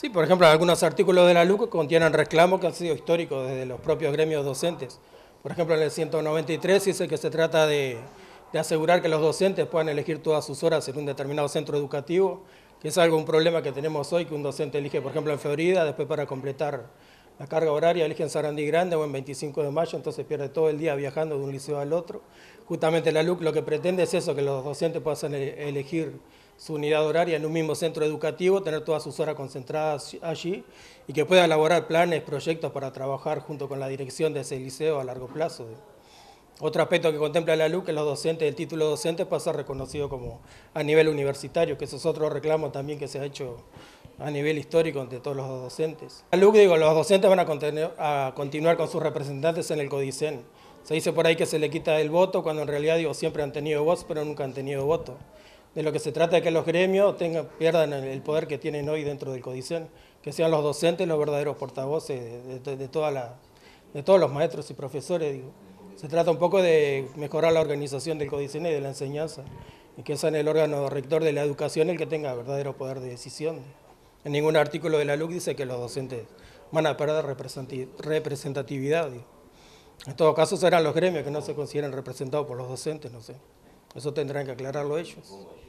Sí, por ejemplo, algunos artículos de la LUC contienen reclamos que han sido históricos desde los propios gremios docentes. Por ejemplo, en el 193 dice que se trata de, de asegurar que los docentes puedan elegir todas sus horas en un determinado centro educativo, que es algo, un problema que tenemos hoy, que un docente elige, por ejemplo, en Florida, después para completar la carga horaria eligen Sarandí Grande o en 25 de mayo, entonces pierde todo el día viajando de un liceo al otro. Justamente la LUC lo que pretende es eso, que los docentes puedan elegir su unidad horaria en un mismo centro educativo, tener todas sus horas concentradas allí y que pueda elaborar planes, proyectos para trabajar junto con la dirección de ese liceo a largo plazo. Otro aspecto que contempla la LUC es los docentes, el título docente pasa reconocido como a nivel universitario, que eso es otro reclamo también que se ha hecho a nivel histórico entre todos los docentes. a ah, LUC, digo, los docentes van a, continuar con sus representantes en el CODICEN. Se dice por ahí que se le quita el voto, cuando en realidad digo, siempre han tenido voz, pero nunca han tenido voto. De lo que se trata es que los gremios tengan, pierdan el poder que tienen hoy dentro del CODICEN, que sean los docentes los verdaderos portavoces de, de, todos los maestros y profesores. Digo. Se trata un poco de mejorar la organización del CODICEN y de la enseñanza, y que sea en el órgano rector de la educación el que tenga verdadero poder de decisión. En ningún artículo de la LUC dice que los docentes van a perder representatividad. En todo caso serán los gremios que no se consideren representados por los docentes, no sé. Eso tendrán que aclararlo ellos.